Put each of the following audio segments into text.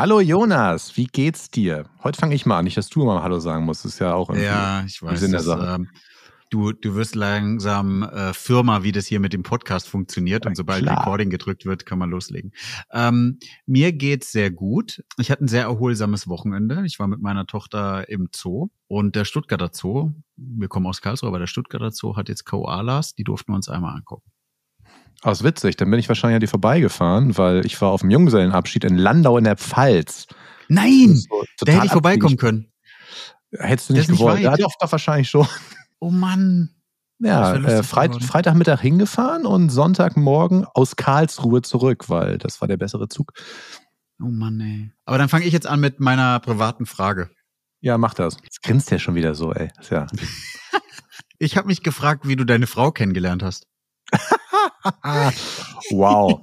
Hallo Jonas, wie geht's dir? Heute fange ich mal an, nicht, dass du mal Hallo sagen musst. Das ist ja auch im, ja, ich weiß, Sinn der Sache. Ähm, du, du wirst langsam äh, Firma, wie das hier mit dem Podcast funktioniert. und sobald klar. Recording gedrückt wird, kann man loslegen. Ähm, mir geht's sehr gut. Ich hatte ein sehr erholsames Wochenende. Ich war mit meiner Tochter im Zoo und der Stuttgarter Zoo. Wir kommen aus Karlsruhe, aber der Stuttgarter Zoo hat jetzt Koalas. Die durften wir uns einmal angucken. Ah, ist witzig. Dann bin ich wahrscheinlich an dir vorbeigefahren, weil ich war auf dem Junggesellenabschied in Landau in der Pfalz. Nein! So da hätte ich vorbeikommen können. Hättest du nicht, gewollt. Da ja, ich doch, wahrscheinlich schon. Oh Mann. Ja, äh, Freit geworden. Freitagmittag hingefahren und Sonntagmorgen aus Karlsruhe zurück, weil das war der bessere Zug. Oh Mann, ey. Aber dann fange ich jetzt an mit meiner privaten Frage. Ja, mach das. Jetzt grinst ja schon wieder so, ey. Ja. ich habe mich gefragt, wie du deine Frau kennengelernt hast. wow.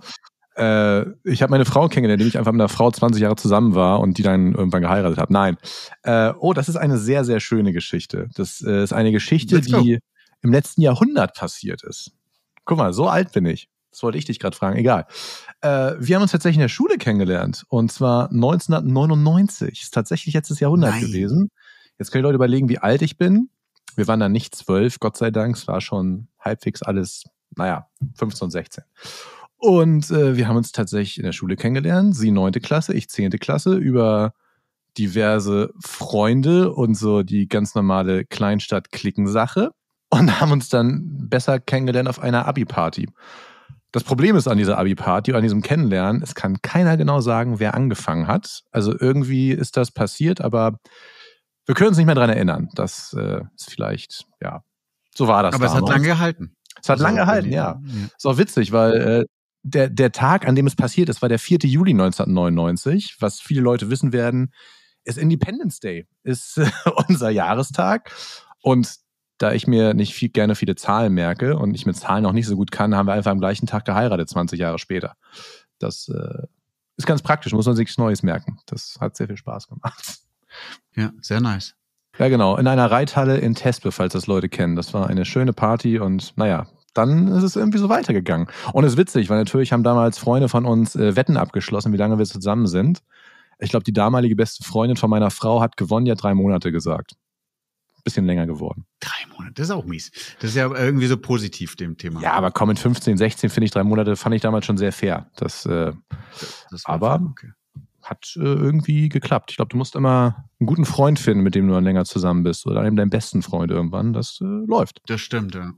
äh, ich habe meine Frau kennengelernt, indem ich einfach mit einer Frau 20 Jahre zusammen war und die dann irgendwann geheiratet habe. Nein. Äh, oh, das ist eine sehr, sehr schöne Geschichte. Das äh, ist eine Geschichte, die im letzten Jahrhundert passiert ist. Guck mal, so alt bin ich. Das wollte ich dich gerade fragen, egal. Äh, wir haben uns tatsächlich in der Schule kennengelernt. Und zwar 1999. Ist tatsächlich letztes Jahrhundert Nein. gewesen. Jetzt können die Leute überlegen, wie alt ich bin. Wir waren da nicht zwölf, Gott sei Dank. Es war schon halbwegs alles naja, 15, 16. Und äh, wir haben uns tatsächlich in der Schule kennengelernt. Sie neunte Klasse, ich zehnte Klasse, über diverse Freunde und so die ganz normale Kleinstadt-Klicken-Sache und haben uns dann besser kennengelernt auf einer Abi-Party. Das Problem ist an dieser Abi-Party, an diesem Kennenlernen, es kann keiner genau sagen, wer angefangen hat. Also irgendwie ist das passiert, aber wir können uns nicht mehr daran erinnern. Das äh, ist vielleicht, ja, so war das. Aber damals. es hat lange gehalten. Es hat lange gehalten, ja. ja. Ist auch witzig, weil äh, der, der Tag, an dem es passiert ist, war der 4. Juli 1999, was viele Leute wissen werden, ist Independence Day, ist äh, unser Jahrestag. Und da ich mir nicht viel, gerne viele Zahlen merke und ich mit Zahlen auch nicht so gut kann, haben wir einfach am gleichen Tag geheiratet, 20 Jahre später. Das äh, ist ganz praktisch, muss man sich Neues merken. Das hat sehr viel Spaß gemacht. Ja, sehr nice. Ja, genau. In einer Reithalle in Tespe, falls das Leute kennen. Das war eine schöne Party und naja, dann ist es irgendwie so weitergegangen. Und es ist witzig, weil natürlich haben damals Freunde von uns äh, Wetten abgeschlossen, wie lange wir zusammen sind. Ich glaube, die damalige beste Freundin von meiner Frau hat gewonnen, ja drei Monate gesagt. Bisschen länger geworden. Drei Monate, das ist auch mies. Das ist ja irgendwie so positiv dem Thema. Ja, aber komm, mit 15, 16 finde ich drei Monate, fand ich damals schon sehr fair. Das, äh, das, das aber okay hat äh, irgendwie geklappt. Ich glaube, du musst immer einen guten Freund finden, mit dem du dann länger zusammen bist oder eben deinen besten Freund irgendwann. Das äh, läuft. Das stimmt, ja.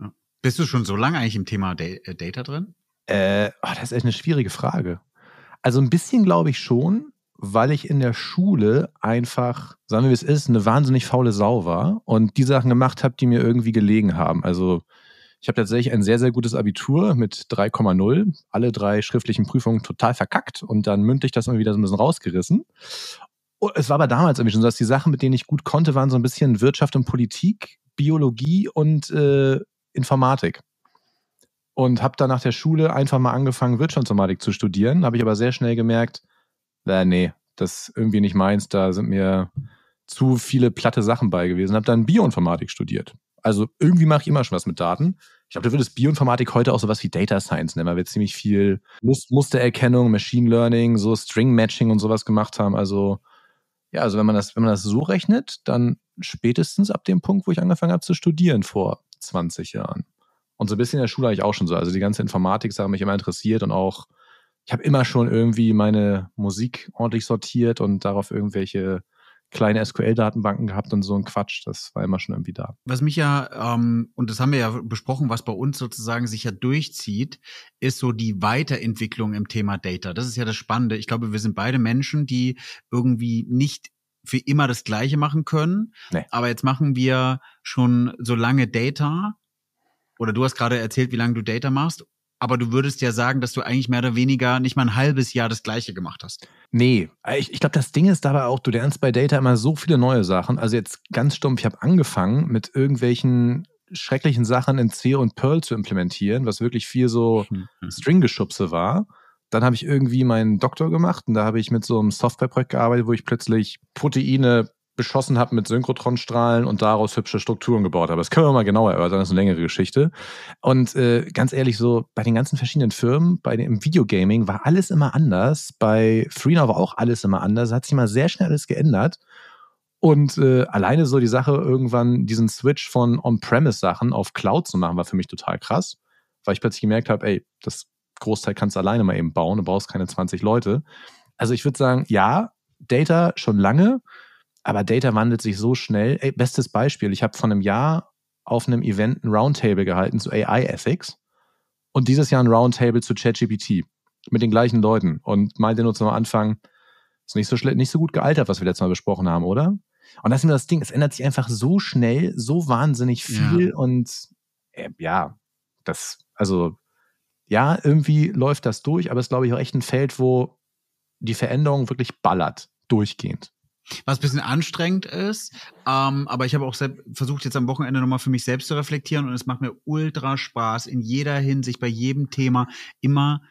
ja. Bist du schon so lange eigentlich im Thema De äh, Data drin? Äh, oh, das ist echt eine schwierige Frage. Also ein bisschen glaube ich schon, weil ich in der Schule einfach, sagen wir wie es ist, eine wahnsinnig faule Sau war und die Sachen gemacht habe, die mir irgendwie gelegen haben. Also ich habe tatsächlich ein sehr, sehr gutes Abitur mit 3,0, alle drei schriftlichen Prüfungen total verkackt und dann mündlich das mal wieder so ein bisschen rausgerissen. Und oh, es war aber damals irgendwie schon so, dass die Sachen, mit denen ich gut konnte, waren so ein bisschen Wirtschaft und Politik, Biologie und äh, Informatik und habe dann nach der Schule einfach mal angefangen, Wirtschaftsinformatik zu studieren. Habe ich aber sehr schnell gemerkt, äh, nee, das ist irgendwie nicht meins, da sind mir zu viele platte Sachen bei gewesen. Habe dann Bioinformatik studiert. Also irgendwie mache ich immer schon was mit Daten. Ich glaube, du würdest Bioinformatik heute auch sowas wie Data Science nennen, weil wir ziemlich viel Mustererkennung, Machine Learning, so String Matching und sowas gemacht haben. Also ja, also wenn man das, wenn man das so rechnet, dann spätestens ab dem Punkt, wo ich angefangen habe zu studieren vor 20 Jahren. Und so ein bisschen in der Schule habe ich auch schon so. Also die ganze Informatik hat mich immer interessiert und auch, ich habe immer schon irgendwie meine Musik ordentlich sortiert und darauf irgendwelche kleine SQL-Datenbanken gehabt und so ein Quatsch. Das war immer schon irgendwie da. Was mich ja, ähm, und das haben wir ja besprochen, was bei uns sozusagen sich ja durchzieht, ist so die Weiterentwicklung im Thema Data. Das ist ja das Spannende. Ich glaube, wir sind beide Menschen, die irgendwie nicht für immer das Gleiche machen können. Nee. Aber jetzt machen wir schon so lange Data. Oder du hast gerade erzählt, wie lange du Data machst. Aber du würdest ja sagen, dass du eigentlich mehr oder weniger nicht mal ein halbes Jahr das Gleiche gemacht hast. Nee, ich, ich glaube, das Ding ist dabei auch, du lernst bei Data immer so viele neue Sachen. Also jetzt ganz stumpf, ich habe angefangen mit irgendwelchen schrecklichen Sachen in C und Perl zu implementieren, was wirklich viel so mhm. Stringgeschubse war. Dann habe ich irgendwie meinen Doktor gemacht und da habe ich mit so einem Softwareprojekt gearbeitet, wo ich plötzlich Proteine beschossen habe mit Synchrotronstrahlen und daraus hübsche Strukturen gebaut habe. Das können wir mal genauer erörtern, das ist eine längere Geschichte. Und äh, ganz ehrlich, so bei den ganzen verschiedenen Firmen, bei dem Videogaming war alles immer anders. Bei Freena war auch alles immer anders. Hat sich mal sehr schnell alles geändert. Und äh, alleine so die Sache, irgendwann diesen Switch von On-Premise-Sachen auf Cloud zu machen, war für mich total krass. Weil ich plötzlich gemerkt habe, ey, das Großteil kannst du alleine mal eben bauen, du brauchst keine 20 Leute. Also ich würde sagen, ja, Data schon lange, aber Data wandelt sich so schnell. Ey, bestes Beispiel, ich habe vor einem Jahr auf einem Event ein Roundtable gehalten zu AI Ethics und dieses Jahr ein Roundtable zu ChatGPT mit den gleichen Leuten. Und meinte nur zum Anfang, ist nicht so, nicht so gut gealtert, was wir letztes Mal besprochen haben, oder? Und das ist immer das Ding, es ändert sich einfach so schnell, so wahnsinnig viel ja. und äh, ja, das, also ja, irgendwie läuft das durch, aber es ist, glaube ich, auch echt ein Feld, wo die Veränderung wirklich ballert, durchgehend was ein bisschen anstrengend ist. Ähm, aber ich habe auch versucht, jetzt am Wochenende nochmal für mich selbst zu reflektieren und es macht mir ultra Spaß, in jeder Hinsicht, bei jedem Thema immer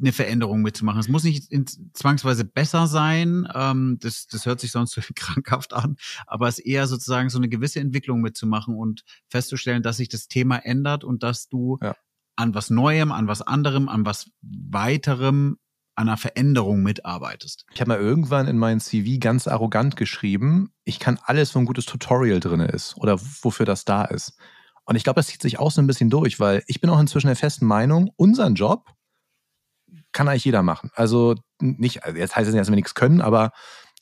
eine Veränderung mitzumachen. Es muss nicht in, zwangsweise besser sein, ähm, das, das hört sich sonst so krankhaft an, aber es eher sozusagen so eine gewisse Entwicklung mitzumachen und festzustellen, dass sich das Thema ändert und dass du ja. an was Neuem, an was anderem, an was weiterem an einer Veränderung mitarbeitest. Ich habe mal irgendwann in meinem CV ganz arrogant geschrieben, ich kann alles, wo ein gutes Tutorial drin ist oder wofür das da ist. Und ich glaube, das zieht sich auch so ein bisschen durch, weil ich bin auch inzwischen der festen Meinung, unseren Job kann eigentlich jeder machen. Also nicht, also jetzt heißt es nicht, dass wir nichts können, aber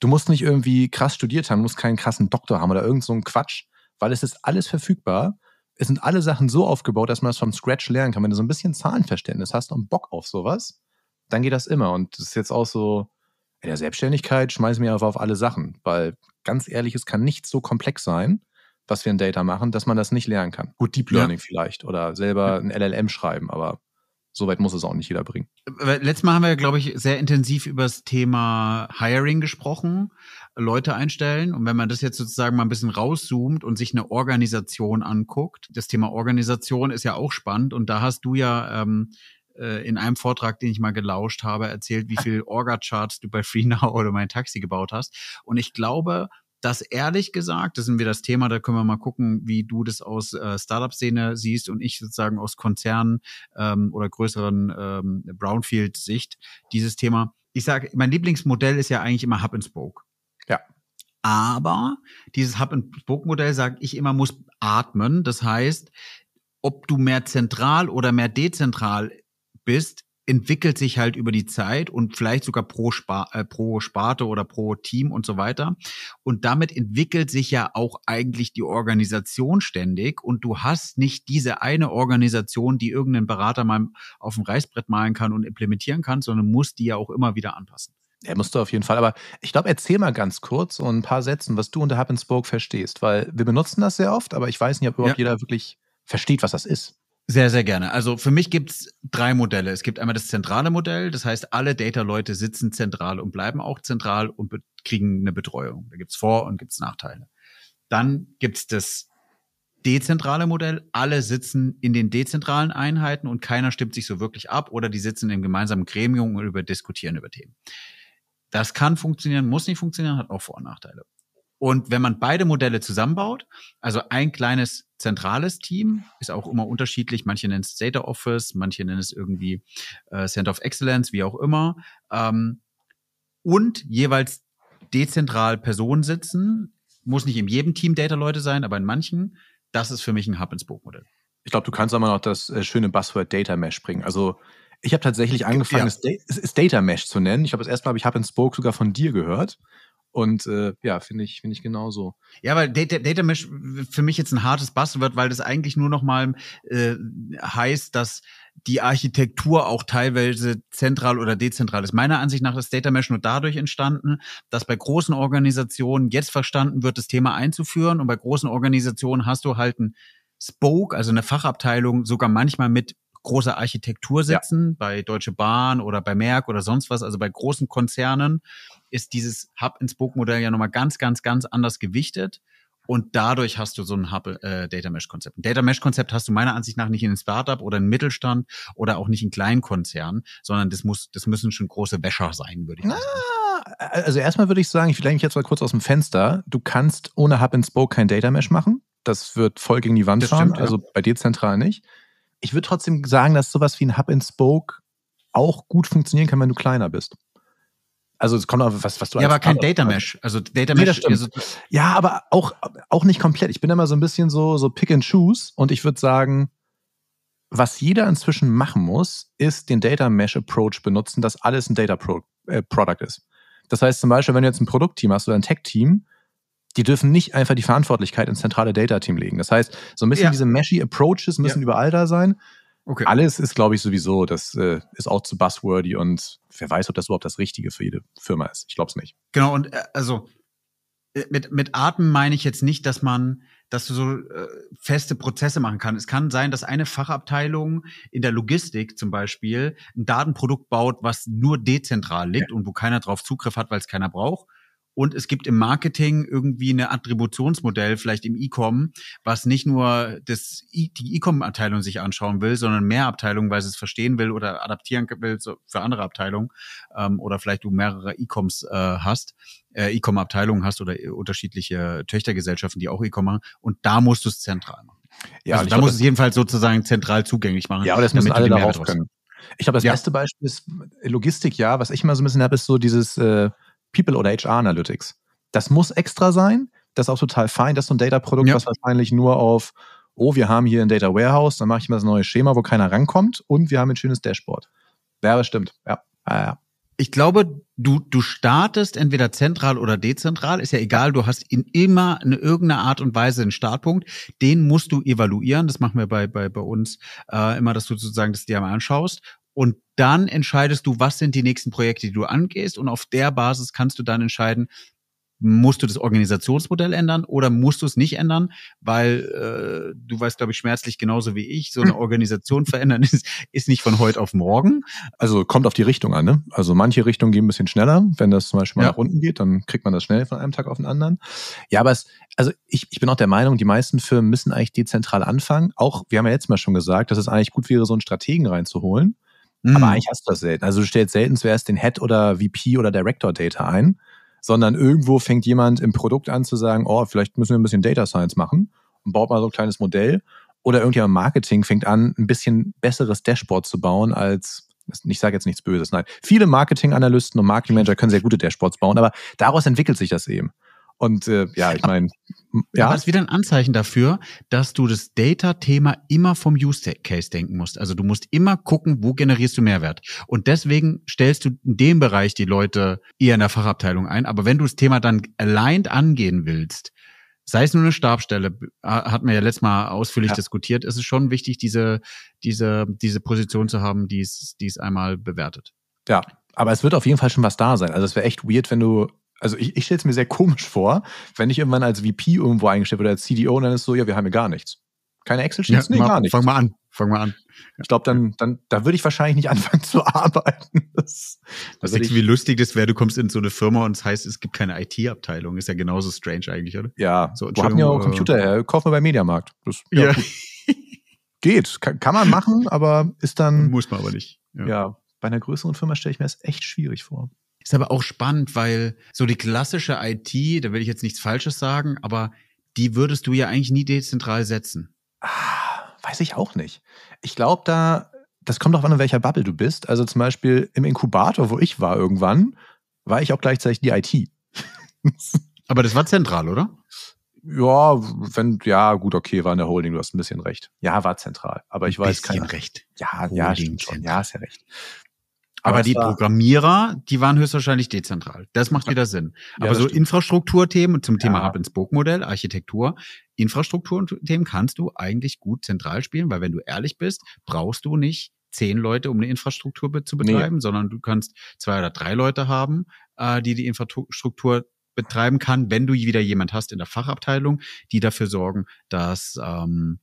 du musst nicht irgendwie krass studiert haben, du musst keinen krassen Doktor haben oder irgend so einen Quatsch, weil es ist alles verfügbar. Es sind alle Sachen so aufgebaut, dass man es das vom Scratch lernen kann. Wenn du so ein bisschen Zahlenverständnis hast und Bock auf sowas, dann geht das immer. Und das ist jetzt auch so, in der Selbstständigkeit schmeißen wir einfach auf alle Sachen, weil ganz ehrlich, es kann nicht so komplex sein, was wir in Data machen, dass man das nicht lernen kann. Gut, Deep Learning ja. vielleicht oder selber ein LLM schreiben, aber soweit muss es auch nicht jeder bringen. Äh, äh, letztes Mal haben wir, glaube ich, sehr intensiv über das Thema Hiring gesprochen, Leute einstellen. Und wenn man das jetzt sozusagen mal ein bisschen rauszoomt und sich eine Organisation anguckt, das Thema Organisation ist ja auch spannend. Und da hast du ja ähm, äh, in einem Vortrag, den ich mal gelauscht habe, erzählt, wie viel Orga-Charts du bei FreeNow oder mein Taxi gebaut hast. Und ich glaube, dass ehrlich gesagt, das sind wir das Thema, da können wir mal gucken, wie du das aus äh, Startup-Szene siehst und ich sozusagen aus Konzernen ähm, oder größeren ähm, Brownfield-Sicht dieses Thema. Ich sage, mein Lieblingsmodell ist ja eigentlich immer Hub and Spoke. Ja. Aber dieses Hub and Spoke-Modell, sage ich immer, muss atmen. Das heißt, ob du mehr zentral oder mehr dezentral bist, entwickelt sich halt über die Zeit und vielleicht sogar pro, Spa äh, pro Sparte oder pro Team und so weiter. Und damit entwickelt sich ja auch eigentlich die Organisation ständig und du hast nicht diese eine Organisation, die irgendein Berater mal auf dem Reißbrett malen kann und implementieren kann, sondern musst die ja auch immer wieder anpassen. Er du auf jeden Fall. Aber ich glaube, erzähl mal ganz kurz und ein paar Sätzen, was du unter Happensburg verstehst, weil wir benutzen das sehr oft, aber ich weiß nicht, ob überhaupt ja. jeder wirklich versteht, was das ist. Sehr, sehr gerne. Also für mich gibt's drei Modelle. Es gibt einmal das zentrale Modell, das heißt, alle Data-Leute sitzen zentral und bleiben auch zentral und kriegen eine Betreuung. Da gibt's Vor- und gibt's Nachteile. Dann gibt's das dezentrale Modell. Alle sitzen in den dezentralen Einheiten und keiner stimmt sich so wirklich ab oder die sitzen im gemeinsamen Gremium und über, diskutieren über Themen. Das kann funktionieren, muss nicht funktionieren, hat auch Vor- und Nachteile. Und wenn man beide Modelle zusammenbaut, also ein kleines zentrales Team, ist auch immer unterschiedlich. Manche nennen es Data Office, manche nennen es irgendwie äh, Center of Excellence, wie auch immer. Ähm, und jeweils dezentral Personen sitzen. Muss nicht in jedem Team Data-Leute sein, aber in manchen. Das ist für mich ein Hub-and-Spoke-Modell. Ich glaube, du kannst aber noch das äh, schöne Buzzword Data Mesh bringen. Also ich habe tatsächlich angefangen, ja. es, es, Data Mesh zu nennen. Ich glaube, das erste Mal habe ich Hub and Spoke sogar von dir gehört. Und äh, ja, finde ich, finde ich genauso. Ja, weil Data, Data Mesh für mich jetzt ein hartes wird, weil das eigentlich nur nochmal äh, heißt, dass die Architektur auch teilweise zentral oder dezentral ist. Meiner Ansicht nach ist Data Mesh nur dadurch entstanden, dass bei großen Organisationen jetzt verstanden wird, das Thema einzuführen. Und bei großen Organisationen hast du halt ein Spoke, also eine Fachabteilung, sogar manchmal mit großer Architektur sitzen, ja. bei Deutsche Bahn oder bei Merck oder sonst was, also bei großen Konzernen, ist dieses Hub-and-Spoke-Modell ja nochmal ganz, ganz, ganz anders gewichtet. Und dadurch hast du so ein Hub, äh, Data Mesh Konzept. Ein Data Mesh Konzept hast du meiner Ansicht nach nicht in einem Startup oder im Mittelstand oder auch nicht in kleinen Konzernen, sondern das muss, das müssen schon große Wäscher sein, würde ich ah, sagen. Also erstmal würde ich sagen, ich lege mich jetzt mal kurz aus dem Fenster. Du kannst ohne Hub and Spoke kein Data Mesh machen. Das wird voll gegen die Wand das fahren, stimmt, ja. also bei dir zentral nicht ich würde trotzdem sagen, dass sowas wie ein Hub and Spoke auch gut funktionieren kann, wenn du kleiner bist. Also es kommt auf was, was du Ja, aber kein Data Mesh. Also Data Mesh. Nee, also ja, aber auch, auch nicht komplett. Ich bin immer so ein bisschen so, so Pick and Choose und ich würde sagen, was jeder inzwischen machen muss, ist den Data Mesh Approach benutzen, dass alles ein Data Pro äh, Product ist. Das heißt zum Beispiel, wenn du jetzt ein Produktteam hast oder ein Tech-Team, die dürfen nicht einfach die Verantwortlichkeit ins zentrale Data-Team legen. Das heißt, so ein bisschen ja. diese meshy Approaches müssen ja. überall da sein. Okay. Alles ist, glaube ich, sowieso, das äh, ist auch zu buzzwordy und wer weiß, ob das überhaupt das Richtige für jede Firma ist. Ich glaube es nicht. Genau, und äh, also äh, mit, mit Arten meine ich jetzt nicht, dass man, dass du so äh, feste Prozesse machen kannst. Es kann sein, dass eine Fachabteilung in der Logistik zum Beispiel ein Datenprodukt baut, was nur dezentral liegt ja. und wo keiner drauf Zugriff hat, weil es keiner braucht. Und es gibt im Marketing irgendwie eine Attributionsmodell, vielleicht im E-Com, was nicht nur das, die E-Com-Abteilung sich anschauen will, sondern mehr Abteilungen, weil sie es verstehen will oder adaptieren will für andere Abteilungen ähm, oder vielleicht du mehrere E-Coms äh, hast, äh, E-Com-Abteilungen hast oder äh, unterschiedliche Töchtergesellschaften, die auch E-Com machen. Und da musst du es zentral machen. Ja, also da muss es jedenfalls sozusagen zentral zugänglich machen. Ja, aber das müssen alle darauf können. Ich glaube, das ja. beste Beispiel ist Logistik, ja. Was ich immer so ein bisschen habe, ist so dieses äh, People oder HR Analytics. Das muss extra sein, das ist auch total fein, das ist so ein Data-Produkt, ja. was wahrscheinlich nur auf, oh, wir haben hier ein Data Warehouse, dann mache ich mal das neue Schema, wo keiner rankommt und wir haben ein schönes Dashboard. Ja, das stimmt. Ja. ja, ja. Ich glaube, du, du startest entweder zentral oder dezentral, ist ja egal, du hast in immer eine irgendeine Art und Weise einen Startpunkt, den musst du evaluieren, das machen wir bei, bei, bei uns äh, immer, dass du sozusagen das dir mal anschaust und dann entscheidest du, was sind die nächsten Projekte, die du angehst. Und auf der Basis kannst du dann entscheiden, musst du das Organisationsmodell ändern oder musst du es nicht ändern, weil äh, du weißt, glaube ich, schmerzlich genauso wie ich, so eine hm. Organisation verändern ist, ist nicht von heute auf morgen. Also kommt auf die Richtung an. Ne? Also manche Richtungen gehen ein bisschen schneller. Wenn das zum Beispiel mal ja. nach unten geht, dann kriegt man das schnell von einem Tag auf den anderen. Ja, aber es, also ich, ich bin auch der Meinung, die meisten Firmen müssen eigentlich dezentral anfangen. Auch, wir haben ja letztes Mal schon gesagt, dass es eigentlich gut wäre, so einen Strategen reinzuholen Mhm. Aber hm. eigentlich hast du das selten. Also du stellst selten zuerst den Head oder VP oder Director Data ein, sondern irgendwo fängt jemand im Produkt an zu sagen, oh, vielleicht müssen wir ein bisschen Data Science machen und baut mal so ein kleines Modell. Oder irgendjemand im Marketing fängt an, ein bisschen besseres Dashboard zu bauen als ich sage jetzt nichts Böses, nein. Viele Marketing-Analysten und Marketing-Manager können sehr gute Dashboards bauen, aber daraus entwickelt sich das eben. Und äh, ja, ich meine, ja. Aber es ist wieder ein Anzeichen dafür, dass du das Data-Thema immer vom Use Case denken musst. Also du musst immer gucken, wo generierst du Mehrwert. Und deswegen stellst du in dem Bereich die Leute eher in der Fachabteilung ein. Aber wenn du das Thema dann allein angehen willst, sei es nur eine Stabstelle, hat man ja letztes Mal ausführlich ja. diskutiert, ist es schon wichtig, diese, diese, diese Position zu haben, die es, die es einmal bewertet. Ja, aber es wird auf jeden Fall schon was da sein. Also es wäre echt weird, wenn du also ich, ich stelle es mir sehr komisch vor, wenn ich irgendwann als VP irgendwo eingestellt werde, als CDO, und dann ist so, ja, wir haben hier gar nichts. Keine Excel-Sheets? Ja, nee, mal, gar nichts. Fang mal an. Fang mal an. Ja. Ich glaube, dann, dann, da würde ich wahrscheinlich nicht anfangen zu arbeiten. Das, das ist wie lustig das wäre, du kommst in so eine Firma und es heißt, es gibt keine IT-Abteilung. Ist ja genauso strange eigentlich, oder? Ja. So, Wo haben ja auch Computer äh, her? Kauf wir beim Mediamarkt. Das, ja. ja. Geht. Kann, kann, man machen, aber ist dann. Muss man aber nicht. ja, ja bei einer größeren Firma stelle ich mir das echt schwierig vor. Ist aber auch spannend, weil so die klassische IT, da will ich jetzt nichts Falsches sagen, aber die würdest du ja eigentlich nie dezentral setzen. Ah, weiß ich auch nicht. Ich glaube, da, das kommt auch an, in welcher Bubble du bist. Also zum Beispiel im Inkubator, wo ich war irgendwann, war ich auch gleichzeitig die IT. aber das war zentral, oder? Ja, wenn, ja, gut, okay, war in der Holding, du hast ein bisschen recht. Ja, war zentral. Aber ich ein weiß kein. Recht. Ja, Holding ja, stimmt schon. Ja, ist ja recht. Aber, die Programmierer, die waren höchstwahrscheinlich dezentral. Das macht wieder Sinn. Aber ja, so Infrastrukturthemen zum Thema ja. Hub-and-Spoke-Modell, Architektur, Infrastrukturthemen kannst du eigentlich gut zentral spielen, weil wenn du ehrlich bist, brauchst du nicht zehn Leute, um eine Infrastruktur zu betreiben, nee. sondern du kannst zwei oder drei Leute haben, äh, die die Infrastruktur betreiben kann, wenn du wieder jemand hast in der Fachabteilung, die dafür sorgen, dass ähm,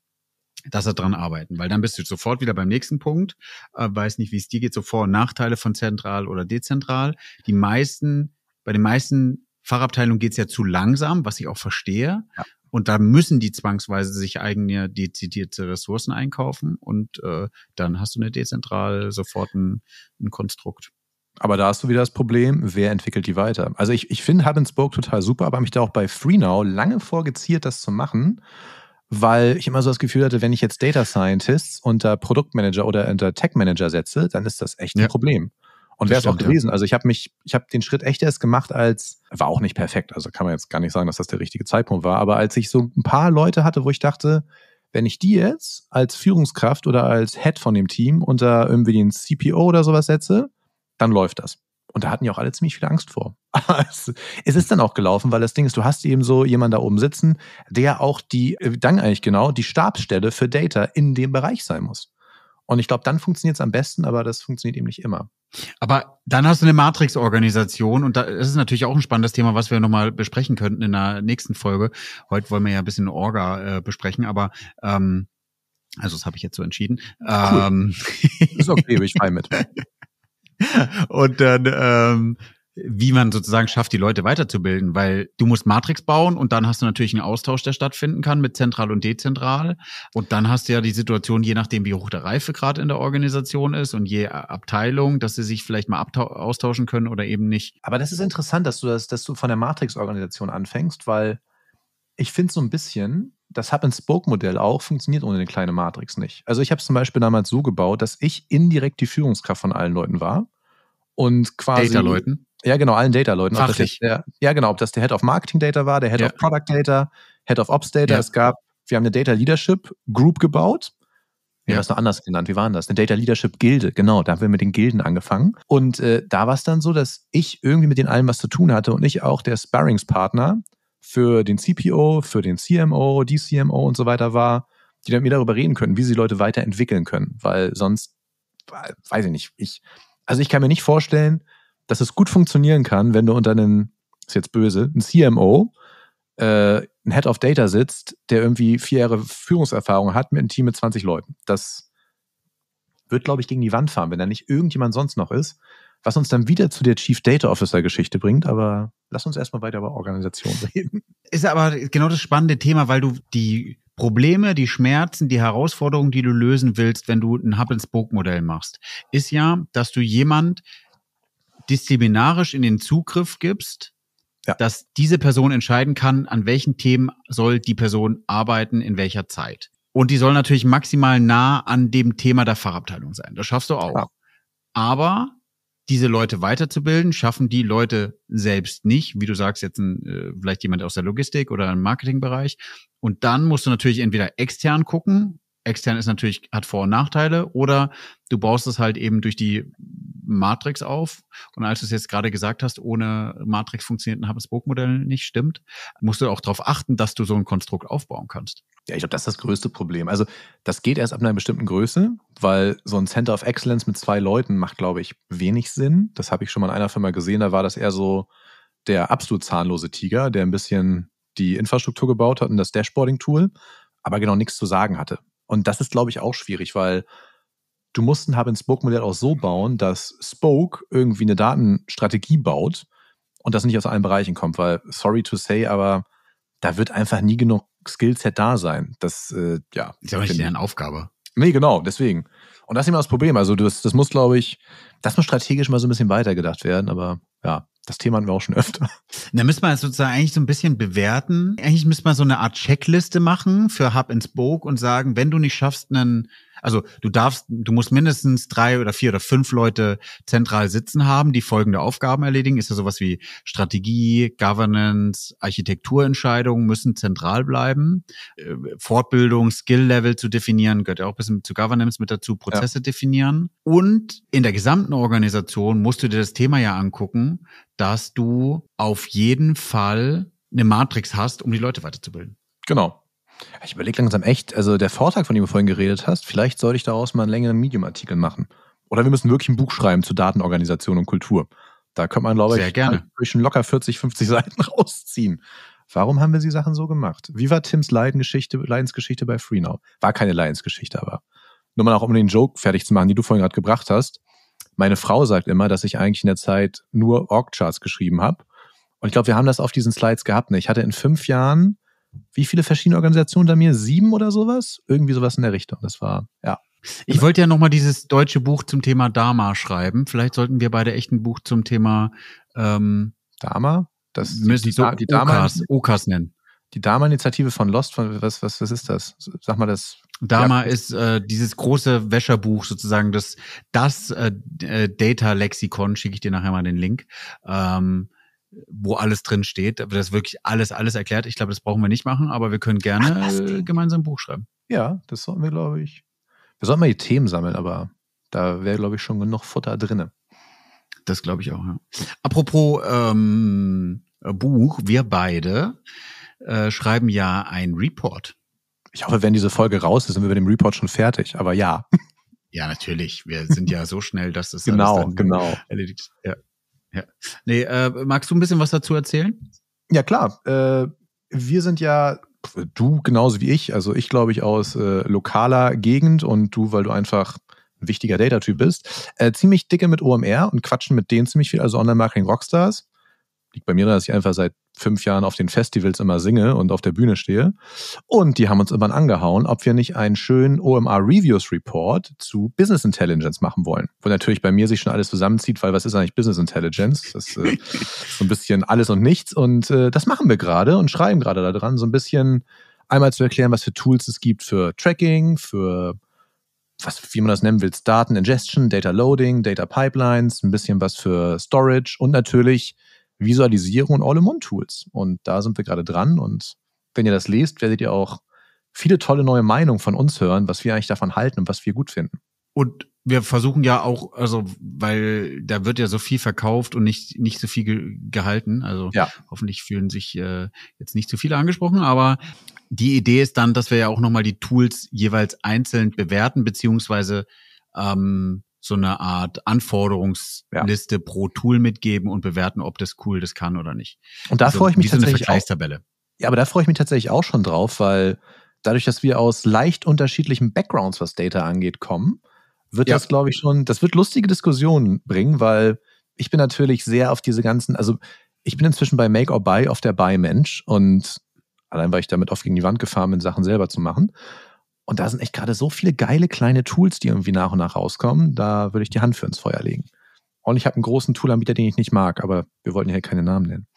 dass er dran arbeiten, weil dann bist du sofort wieder beim nächsten Punkt. Äh, weiß nicht, wie es dir geht, so Vor- und Nachteile von zentral oder dezentral. Die meisten, bei den meisten Fachabteilungen geht's ja zu langsam, was ich auch verstehe. Ja. Und da müssen die zwangsweise sich eigene dezidierte Ressourcen einkaufen und äh, dann hast du eine dezentral sofort ein, ein Konstrukt. Aber da hast du wieder das Problem, wer entwickelt die weiter? Also ich, ich finde Hub and Spoke total super, aber mich da auch bei FreeNow lange vorgeziert, das zu machen weil ich immer so das Gefühl hatte, wenn ich jetzt Data Scientists unter Produktmanager oder unter Tech Manager setze, dann ist das echt ein Problem. Und wäre es auch gewesen. Ja. Also ich habe mich, ich habe den Schritt echt erst gemacht, als war auch nicht perfekt. Also kann man jetzt gar nicht sagen, dass das der richtige Zeitpunkt war. Aber als ich so ein paar Leute hatte, wo ich dachte, wenn ich die jetzt als Führungskraft oder als Head von dem Team unter irgendwie den CPO oder sowas setze, dann läuft das. Und da hatten ja auch alle ziemlich viel Angst vor. es ist dann auch gelaufen, weil das Ding ist, du hast eben so jemanden da oben sitzen, der auch die, äh, dann eigentlich genau, die Stabsstelle für Data in dem Bereich sein muss. Und ich glaube, dann funktioniert es am besten, aber das funktioniert eben nicht immer. Aber dann hast du eine Matrix-Organisation und das ist natürlich auch ein spannendes Thema, was wir nochmal besprechen könnten in der nächsten Folge. Heute wollen wir ja ein bisschen Orga äh, besprechen, aber ähm, also das habe ich jetzt so entschieden. Cool. Ähm, ist okay, ich fein mit. und dann, ähm, wie man sozusagen schafft, die Leute weiterzubilden, weil du musst Matrix bauen und dann hast du natürlich einen Austausch, der stattfinden kann mit zentral und dezentral. Und dann hast du ja die Situation, je nachdem, wie hoch der Reifegrad in der Organisation ist und je Abteilung, dass sie sich vielleicht mal austauschen können oder eben nicht. Aber das ist interessant, dass du das, dass du von der Matrix-Organisation anfängst, weil ich finde so ein bisschen, das Hub-and-Spoke-Modell auch funktioniert ohne eine kleine Matrix nicht. Also ich habe es zum Beispiel damals so gebaut, dass ich indirekt die Führungskraft von allen Leuten war und quasi. Data-Leuten? Ja, genau, allen Data-Leuten. Fachlich. Der, ja, genau, ob das der Head of Marketing Data war, der Head ja. of Product Data, Head of Ops Data. Ja. Es gab, wir haben eine Data Leadership Group gebaut. Wir ja. haben das noch anders genannt. Wie war denn das? Eine Data Leadership Gilde. Genau, da haben wir mit den Gilden angefangen. Und äh, da war es dann so, dass ich irgendwie mit den allen was zu tun hatte und ich auch der Sparringspartner für den CPO, für den CMO, DCMO und so weiter war, die dann mit mir darüber reden können, wie sie Leute weiterentwickeln können. Weil sonst, weiß ich nicht, ich also ich kann mir nicht vorstellen, dass es gut funktionieren kann, wenn du unter einem, ist jetzt böse, ein CMO, äh, ein Head of Data sitzt, der irgendwie vier Jahre Führungserfahrung hat mit einem Team mit 20 Leuten. Das wird, glaube ich, gegen die Wand fahren, wenn da nicht irgendjemand sonst noch ist. Was uns dann wieder zu der Chief Data Officer Geschichte bringt, aber lass uns erstmal weiter über Organisation reden. Ist aber genau das spannende Thema, weil du die Probleme, die Schmerzen, die Herausforderungen, die du lösen willst, wenn du ein Hub-and-Spoke-Modell machst, ist ja, dass du jemand disziplinarisch in den Zugriff gibst, ja. dass diese Person entscheiden kann, an welchen Themen soll die Person arbeiten, in welcher Zeit. Und die soll natürlich maximal nah an dem Thema der Fachabteilung sein. Das schaffst du auch. Ja. Aber diese Leute weiterzubilden, schaffen die Leute selbst nicht, wie du sagst, jetzt ein, äh, vielleicht jemand aus der Logistik oder im Marketingbereich, und dann musst du natürlich entweder extern gucken, extern ist natürlich, hat Vor- und Nachteile, oder du baust es halt eben durch die Matrix auf. Und als du es jetzt gerade gesagt hast, ohne Matrix funktioniert ein Habsburg-Modell nicht, stimmt, musst du auch darauf achten, dass du so ein Konstrukt aufbauen kannst. Ja, ich glaube, das ist das größte Problem. Also, das geht erst ab einer bestimmten Größe, weil so ein Center of Excellence mit zwei Leuten macht, glaube ich, wenig Sinn. Das habe ich schon mal in einer Firma gesehen. Da war das eher so der absolut zahnlose Tiger, der ein bisschen die Infrastruktur gebaut hat und das Dashboarding-Tool, aber genau nichts zu sagen hatte. Und das ist, glaube ich, auch schwierig, weil du musst ein Hub-and-Spoke-Modell auch so bauen, dass Spoke irgendwie eine Datenstrategie baut und das nicht aus allen Bereichen kommt, weil, sorry to say, aber da wird einfach nie genug Skillset da sein. Das, äh, ja. Ist ja nicht deren Aufgabe. Nee, genau, deswegen. Und das ist immer das Problem. Also das, das muss, glaube ich, das muss strategisch mal so ein bisschen weitergedacht werden, aber ja, das Thema hatten wir auch schon öfter. Da müsste man sozusagen eigentlich so ein bisschen bewerten. Eigentlich müsste man so eine Art Checkliste machen für Hub ins Burg und sagen, wenn du nicht schaffst, einen also du darfst, du musst mindestens drei oder vier oder fünf Leute zentral sitzen haben, die folgende Aufgaben erledigen. Ist ja sowas wie Strategie, Governance, Architekturentscheidungen müssen zentral bleiben. Äh, Fortbildung, Skill-Level zu definieren, gehört ja auch ein bisschen zu Governance mit dazu, Prozesse ja. definieren. Und in der gesamten Organisation musst du dir das Thema ja angucken, dass du auf jeden Fall eine Matrix hast, um die Leute weiterzubilden. Genau. Ich überlege langsam echt, also der Vortrag, von dem du vorhin geredet hast, vielleicht sollte ich daraus mal einen längeren Medium-Artikel machen. Oder wir müssen wirklich ein Buch schreiben zu Datenorganisation und Kultur. Da könnte man, glaube Sehr ich, gerne. zwischen locker 40, 50 Seiten rausziehen. Warum haben wir die Sachen so gemacht? Wie war Tims Leidensgeschichte, Leidensgeschichte bei Freenow? War keine Leidensgeschichte, aber. Nur mal auch um den Joke fertig zu machen, den du vorhin gerade gebracht hast. Meine Frau sagt immer, dass ich eigentlich in der Zeit nur Org-Charts geschrieben habe. Und ich glaube, wir haben das auf diesen Slides gehabt. Ne? Ich hatte in fünf Jahren wie viele verschiedene Organisationen da mir? Sieben oder sowas? Irgendwie sowas in der Richtung. Das war, ja. Ich wollte ja nochmal dieses deutsche Buch zum Thema Dharma schreiben. Vielleicht sollten wir beide echt ein Buch zum Thema ähm, Dharma? Das müssen die, so die Dharma Okas, Okas nennen. Die Dharma-Initiative von Lost, von, was, was, was ist das? Sag mal das. Dharma ja. ist äh, dieses große Wäscherbuch sozusagen, das, das äh, äh Data-Lexikon, schicke ich dir nachher mal den Link. Ähm, wo alles drin steht, aber das wirklich alles, alles erklärt. Ich glaube, das brauchen wir nicht machen, aber wir können gerne Ach, gemeinsam ein Buch schreiben. Ja, das sollten wir, glaube ich. Wir sollten mal die Themen sammeln, aber da wäre, glaube ich, schon genug Futter drin. Das glaube ich auch, ja. Apropos ähm, Buch, wir beide äh, schreiben ja ein Report. Ich hoffe, wenn diese Folge raus ist, sind wir mit dem Report schon fertig, aber ja. Ja, natürlich. Wir sind ja so schnell, dass es genau, genau. erledigt. Ja. Ja. Nee, äh, magst du ein bisschen was dazu erzählen? Ja, klar. Äh, wir sind ja du genauso wie ich, also ich glaube ich aus äh, lokaler Gegend und du, weil du einfach ein wichtiger Data-Typ bist, äh, ziemlich dicke mit OMR und quatschen mit denen ziemlich viel, also Online-Marketing Rockstars liegt bei mir daran, dass ich einfach seit fünf Jahren auf den Festivals immer singe und auf der Bühne stehe. Und die haben uns immer angehauen, ob wir nicht einen schönen OMR Reviews Report zu Business Intelligence machen wollen. Wo natürlich bei mir sich schon alles zusammenzieht, weil was ist eigentlich Business Intelligence? Das äh, ist so ein bisschen alles und nichts. Und äh, das machen wir gerade und schreiben gerade daran, so ein bisschen einmal zu erklären, was für Tools es gibt für Tracking, für was, wie man das nennen will, Daten Ingestion, Data Loading, Data Pipelines, ein bisschen was für Storage und natürlich Visualisierung und All-in-One-Tools. Und da sind wir gerade dran. Und wenn ihr das lest, werdet ihr auch viele tolle neue Meinungen von uns hören, was wir eigentlich davon halten und was wir gut finden. Und wir versuchen ja auch, also weil da wird ja so viel verkauft und nicht nicht so viel ge gehalten. Also ja. hoffentlich fühlen sich äh, jetzt nicht zu viele angesprochen, aber die Idee ist dann, dass wir ja auch nochmal die Tools jeweils einzeln bewerten beziehungsweise ähm, so eine Art Anforderungsliste ja. pro Tool mitgeben und bewerten, ob das cool das kann oder nicht. Und da also, freue ich mich wie tatsächlich. So eine Vergleichstabelle. Auch, ja, aber da freue ich mich tatsächlich auch schon drauf, weil dadurch, dass wir aus leicht unterschiedlichen Backgrounds, was Data angeht, kommen, wird ja. das, glaube ich, schon, das wird lustige Diskussionen bringen, weil ich bin natürlich sehr auf diese ganzen, also ich bin inzwischen bei Make or Buy auf der Buy-Mensch und allein, weil ich damit oft gegen die Wand gefahren bin, Sachen selber zu machen. Und da sind echt gerade so viele geile kleine Tools, die irgendwie nach und nach rauskommen. Da würde ich die Hand für ins Feuer legen. Und ich habe einen großen Toolanbieter, den ich nicht mag, aber wir wollten hier keine Namen nennen.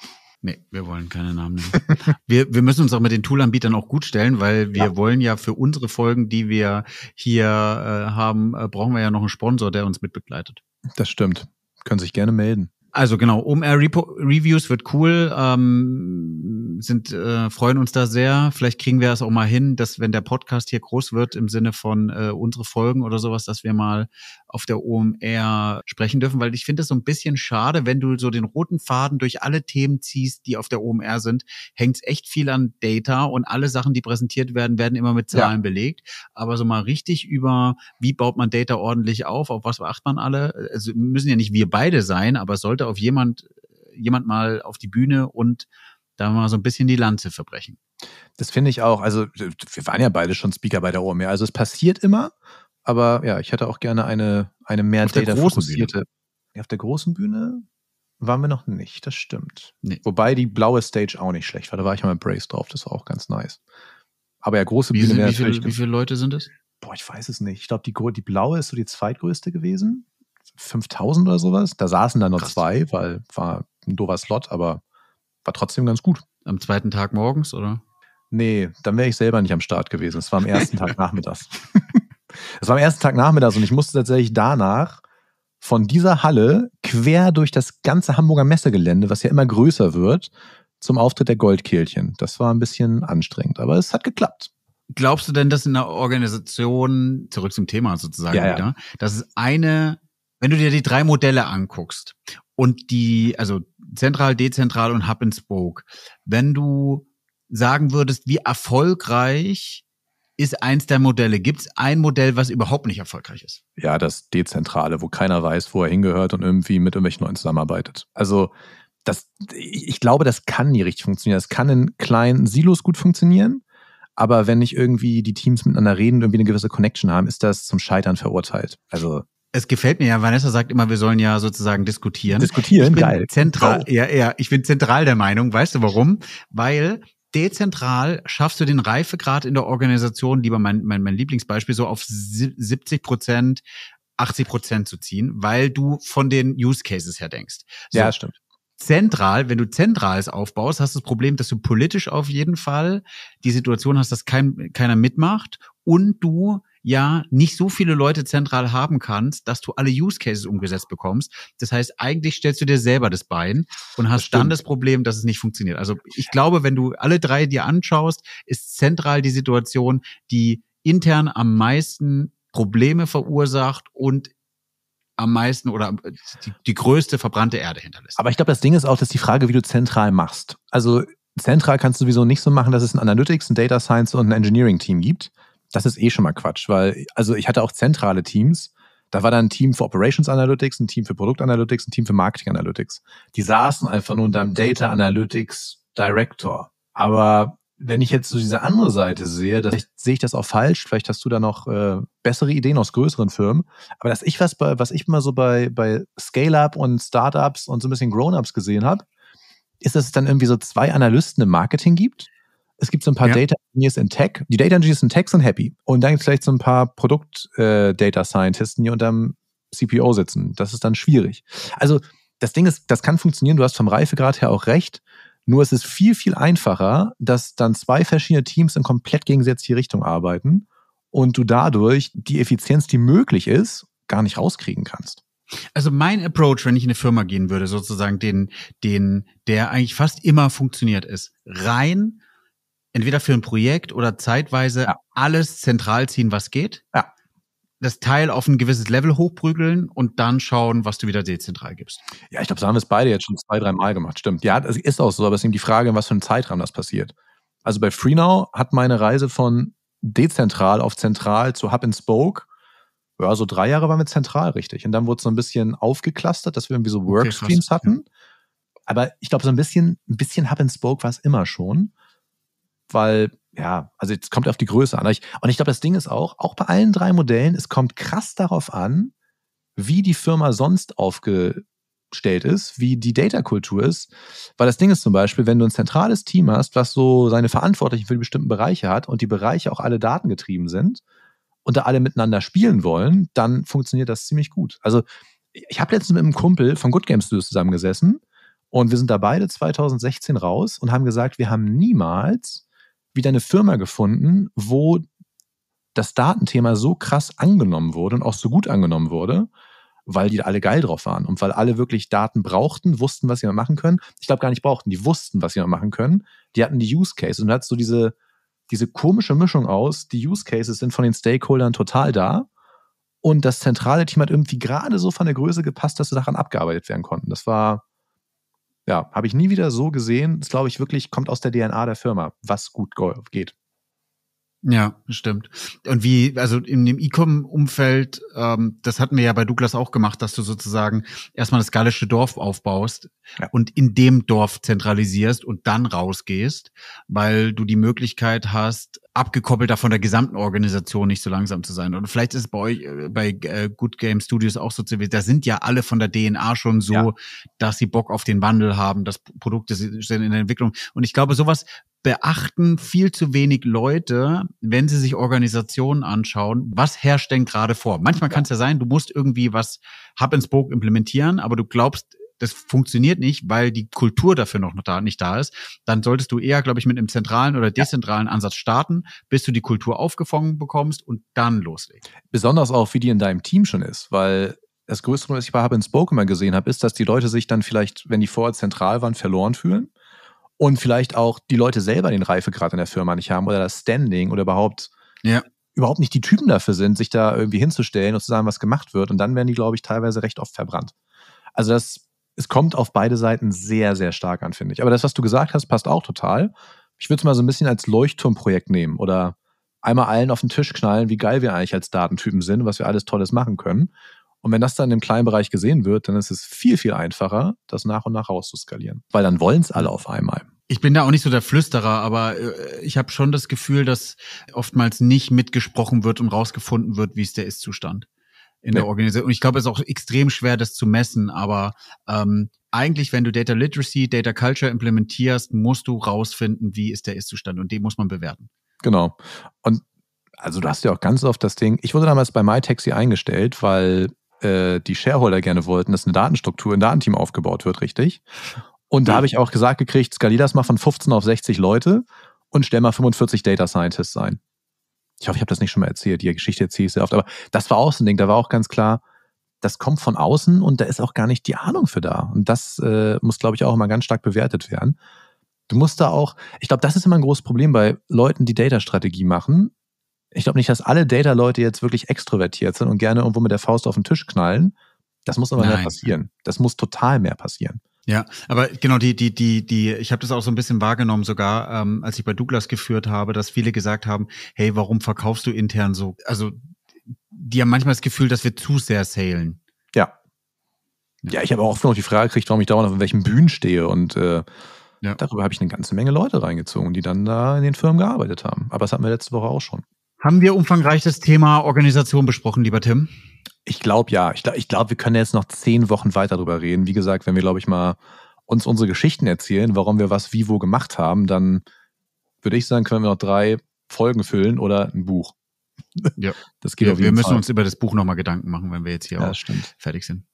Nee, wir wollen keine Namen nennen. wir, wir müssen uns auch mit den Toolanbietern auch gut stellen, weil wir ja. wollen ja für unsere Folgen, die wir hier äh, haben, äh, brauchen wir ja noch einen Sponsor, der uns mitbegleitet. Das stimmt. Können sich gerne melden also genau, OMR-Reviews wird cool, ähm, sind äh, freuen uns da sehr. Vielleicht kriegen wir es auch mal hin, dass wenn der Podcast hier groß wird im Sinne von äh, unsere Folgen oder sowas, dass wir mal auf der OMR sprechen dürfen, weil ich finde es so ein bisschen schade, wenn du so den roten Faden durch alle Themen ziehst, die auf der OMR sind, hängt es echt viel an Data und alle Sachen, die präsentiert werden, werden immer mit Zahlen ja. belegt. Aber so mal richtig über, wie baut man Data ordentlich auf, auf was beachtet man alle, also müssen ja nicht wir beide sein, aber sollte auf jemand, jemand mal auf die Bühne und da mal so ein bisschen die Lanze verbrechen. Das finde ich auch. Also wir waren ja beide schon Speaker bei der OMR. Also es passiert immer, aber ja, ich hätte auch gerne eine, eine mehr auf Data fokussierte. Auf der großen Bühne waren wir noch nicht, das stimmt. Nee. Wobei die blaue Stage auch nicht schlecht war. Da war ich mal mit Brace drauf, das war auch ganz nice. Aber ja, große wie Bühne sind, wie, viel, wie viele Leute sind es? Boah, ich weiß es nicht. Ich glaube, die, die blaue ist so die zweitgrößte gewesen. 5000 oder sowas. Da saßen dann noch Krass. zwei, weil war ein doofer Slot, aber war trotzdem ganz gut. Am zweiten Tag morgens, oder? Nee, dann wäre ich selber nicht am Start gewesen. Es war am ersten Tag nachmittags. Es war am ersten Tag nachmittags und ich musste tatsächlich danach von dieser Halle quer durch das ganze Hamburger Messegelände, was ja immer größer wird, zum Auftritt der Goldkehlchen. Das war ein bisschen anstrengend, aber es hat geklappt. Glaubst du denn, dass in der Organisation, zurück zum Thema sozusagen ja, wieder, dass es eine wenn du dir die drei Modelle anguckst und die, also zentral, dezentral und Hub and Spoke, wenn du sagen würdest, wie erfolgreich ist eins der Modelle. Gibt es ein Modell, was überhaupt nicht erfolgreich ist? Ja, das Dezentrale, wo keiner weiß, wo er hingehört und irgendwie mit irgendwelchen Leuten zusammenarbeitet. Also das, ich glaube, das kann nie richtig funktionieren. Das kann in kleinen Silos gut funktionieren, aber wenn nicht irgendwie die Teams miteinander reden und irgendwie eine gewisse Connection haben, ist das zum Scheitern verurteilt. Also es gefällt mir ja, Vanessa sagt immer, wir sollen ja sozusagen diskutieren. Diskutieren, ich bin geil. Zentral, ja, ja, ich bin zentral der Meinung. Weißt du warum? Weil dezentral schaffst du den Reifegrad in der Organisation, lieber mein, mein, mein Lieblingsbeispiel, so auf 70 Prozent, 80 Prozent zu ziehen, weil du von den Use Cases her denkst. So. Ja, stimmt zentral, wenn du Zentrales aufbaust, hast du das Problem, dass du politisch auf jeden Fall die Situation hast, dass kein, keiner mitmacht und du ja nicht so viele Leute zentral haben kannst, dass du alle Use Cases umgesetzt bekommst. Das heißt, eigentlich stellst du dir selber das Bein und hast das dann das Problem, dass es nicht funktioniert. Also ich glaube, wenn du alle drei dir anschaust, ist zentral die Situation, die intern am meisten Probleme verursacht und am meisten oder äh, die, die größte verbrannte Erde hinterlässt. Aber ich glaube, das Ding ist auch, dass die Frage, wie du zentral machst. Also zentral kannst du sowieso nicht so machen, dass es ein Analytics, ein Data Science und ein Engineering Team gibt, das ist eh schon mal Quatsch, weil, also ich hatte auch zentrale Teams. Da war dann ein Team für Operations Analytics, ein Team für Produkt Analytics, ein Team für Marketing Analytics. Die saßen einfach nur unter einem Data Analytics Director. Aber wenn ich jetzt so diese andere Seite sehe, dass sehe ich das auch falsch. Vielleicht hast du da noch äh, bessere Ideen aus größeren Firmen. Aber dass ich was bei, was ich mal so bei, bei Scale-Up und Startups und so ein bisschen Grown-Ups gesehen habe, ist, dass es dann irgendwie so zwei Analysten im Marketing gibt es gibt so ein paar ja. Data Engineers in Tech. Die Data Engineers in Tech sind happy. Und dann gibt es vielleicht so ein paar Produkt-Data äh, Scientisten, die unterm CPO sitzen. Das ist dann schwierig. Also das Ding ist, das kann funktionieren. Du hast vom Reifegrad her auch recht. Nur es ist viel, viel einfacher, dass dann zwei verschiedene Teams in komplett gegensätzliche Richtung arbeiten und du dadurch die Effizienz, die möglich ist, gar nicht rauskriegen kannst. Also mein Approach, wenn ich in eine Firma gehen würde, sozusagen den, den, der eigentlich fast immer funktioniert ist, rein entweder für ein Projekt oder zeitweise ja. alles zentral ziehen, was geht. Ja. Das Teil auf ein gewisses Level hochprügeln und dann schauen, was du wieder dezentral gibst. Ja, ich glaube, so haben wir es beide jetzt schon zwei, drei Mal gemacht. Stimmt. Ja, das ist auch so, aber es ist eben die Frage, in was für einem Zeitraum das passiert. Also bei Freenow hat meine Reise von dezentral auf zentral zu Hub and Spoke ja, so drei Jahre waren wir zentral richtig. Und dann wurde es so ein bisschen aufgeklustert, dass wir irgendwie so Workstreams okay, hatten. Aber ich glaube, so ein bisschen, ein bisschen Hub and Spoke war es immer schon weil ja, also es kommt auf die Größe an. Und ich, glaube, das Ding ist auch, auch bei allen drei Modellen, es kommt krass darauf an, wie die Firma sonst aufgestellt ist, wie die Data-Kultur ist. Weil das Ding ist zum Beispiel, wenn du ein zentrales Team hast, was so seine Verantwortlichen für die bestimmten Bereiche hat und die Bereiche auch alle datengetrieben sind und da alle miteinander spielen wollen, dann funktioniert das ziemlich gut. Also ich habe letztens mit einem Kumpel von Good Games Studios zusammengesessen und wir sind da beide 2016 raus und haben gesagt, wir haben niemals wieder eine Firma gefunden, wo das Datenthema so krass angenommen wurde und auch so gut angenommen wurde, weil die da alle geil drauf waren und weil alle wirklich Daten brauchten, wussten, was sie machen können. Ich glaube gar nicht brauchten, die wussten, was sie machen können. Die hatten die Use Cases und da hat so diese, diese komische Mischung aus, die Use Cases sind von den Stakeholdern total da und das zentrale Team hat irgendwie gerade so von der Größe gepasst, dass sie daran abgearbeitet werden konnten. Das war, ja, habe ich nie wieder so gesehen. Das glaube ich wirklich, kommt aus der DNA der Firma, was gut geht. Ja, stimmt. Und wie, also in dem E-Com-Umfeld, ähm, das hatten wir ja bei Douglas auch gemacht, dass du sozusagen erstmal das gallische Dorf aufbaust ja. und in dem Dorf zentralisierst und dann rausgehst, weil du die Möglichkeit hast, abgekoppelter von der gesamten Organisation nicht so langsam zu sein. Und vielleicht ist es bei euch, äh, bei äh, Good Game Studios auch so zu da sind ja alle von der DNA schon so, ja. dass sie Bock auf den Wandel haben, dass Produkte sind in der Entwicklung. Und ich glaube, sowas beachten viel zu wenig Leute, wenn sie sich Organisationen anschauen, was herrscht denn gerade vor? Manchmal kann es ja sein, du musst irgendwie was Hub and Spoke implementieren, aber du glaubst, das funktioniert nicht, weil die Kultur dafür noch da, nicht da ist, dann solltest du eher, glaube ich, mit einem zentralen oder dezentralen Ansatz starten, bis du die Kultur aufgefangen bekommst und dann loslegst. Besonders auch, wie die in deinem Team schon ist, weil das Größte, was ich bei Hub and Spoke immer gesehen habe, ist, dass die Leute sich dann vielleicht, wenn die vorher zentral waren, verloren fühlen und vielleicht auch die Leute selber den Reifegrad in der Firma nicht haben oder das Standing oder überhaupt ja. überhaupt nicht die Typen dafür sind, sich da irgendwie hinzustellen und zu sagen, was gemacht wird. Und dann werden die, glaube ich, teilweise recht oft verbrannt. Also das, es kommt auf beide Seiten sehr, sehr stark an, finde ich. Aber das, was du gesagt hast, passt auch total. Ich würde es mal so ein bisschen als Leuchtturmprojekt nehmen oder einmal allen auf den Tisch knallen, wie geil wir eigentlich als Datentypen sind, was wir alles Tolles machen können. Und wenn das dann im kleinen Bereich gesehen wird, dann ist es viel, viel einfacher, das nach und nach rauszuskalieren. Weil dann wollen es alle auf einmal. Ich bin da auch nicht so der Flüsterer, aber äh, ich habe schon das Gefühl, dass oftmals nicht mitgesprochen wird und rausgefunden wird, wie es der Ist-Zustand in nee. der Organisation. Und ich glaube, es ist auch extrem schwer, das zu messen, aber ähm, eigentlich, wenn du Data Literacy, Data Culture implementierst, musst du rausfinden, wie ist der Ist-Zustand und den muss man bewerten. Genau. Und also du hast ja auch ganz oft das Ding, ich wurde damals bei MyTaxi eingestellt, weil äh, die Shareholder gerne wollten, dass eine Datenstruktur, ein Datenteam aufgebaut wird, richtig? Und da mhm. habe ich auch gesagt gekriegt, skalier das mal von 15 auf 60 Leute und stell mal 45 Data Scientists ein. Ich hoffe, ich habe das nicht schon mal erzählt, die Geschichte erzähle ich sehr oft, aber das war auch so ein Ding, da war auch ganz klar, das kommt von außen und da ist auch gar nicht die Ahnung für da. Und das äh, muss, glaube ich, auch immer ganz stark bewertet werden. Du musst da auch, ich glaube, das ist immer ein großes Problem bei Leuten, die Data-Strategie machen ich glaube nicht, dass alle Data-Leute jetzt wirklich extrovertiert sind und gerne irgendwo mit der Faust auf den Tisch knallen. Das muss aber Nein. mehr passieren. Das muss total mehr passieren. Ja, aber genau die die die die ich habe das auch so ein bisschen wahrgenommen sogar, ähm, als ich bei Douglas geführt habe, dass viele gesagt haben, hey, warum verkaufst du intern so? Also die haben manchmal das Gefühl, dass wir zu sehr salen. Ja. Ja, ich habe auch oft noch die Frage gekriegt, warum ich dauernd auf welchen Bühnen stehe und äh, ja. darüber habe ich eine ganze Menge Leute reingezogen, die dann da in den Firmen gearbeitet haben. Aber das hatten wir letzte Woche auch schon. Haben wir umfangreich das Thema Organisation besprochen, lieber Tim? Ich glaube ja. Ich glaube, glaub, wir können jetzt noch zehn Wochen weiter drüber reden. Wie gesagt, wenn wir, glaube ich, mal uns unsere Geschichten erzählen, warum wir was wie wo gemacht haben, dann würde ich sagen, können wir noch drei Folgen füllen oder ein Buch. Ja. Das geht ja, auf jeden Wir müssen Fall. uns über das Buch nochmal Gedanken machen, wenn wir jetzt hier ja, auch stimmt. fertig sind.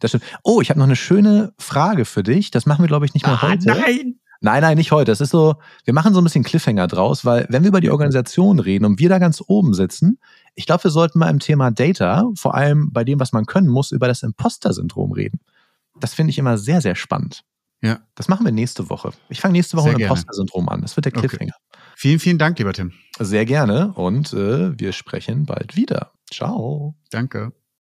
Das stimmt. Oh, ich habe noch eine schöne Frage für dich. Das machen wir, glaube ich, nicht mehr ah, heute. Nein! Nein, nein, nicht heute. Das ist so, wir machen so ein bisschen Cliffhanger draus, weil wenn wir über die Organisation reden und wir da ganz oben sitzen, ich glaube, wir sollten mal im Thema Data, vor allem bei dem, was man können muss, über das Imposter-Syndrom reden. Das finde ich immer sehr, sehr spannend. Ja. Das machen wir nächste Woche. Ich fange nächste Woche sehr mit dem Imposter-Syndrom an. Das wird der Cliffhanger. Okay. Vielen, vielen Dank, lieber Tim. Sehr gerne und äh, wir sprechen bald wieder. Ciao. Danke.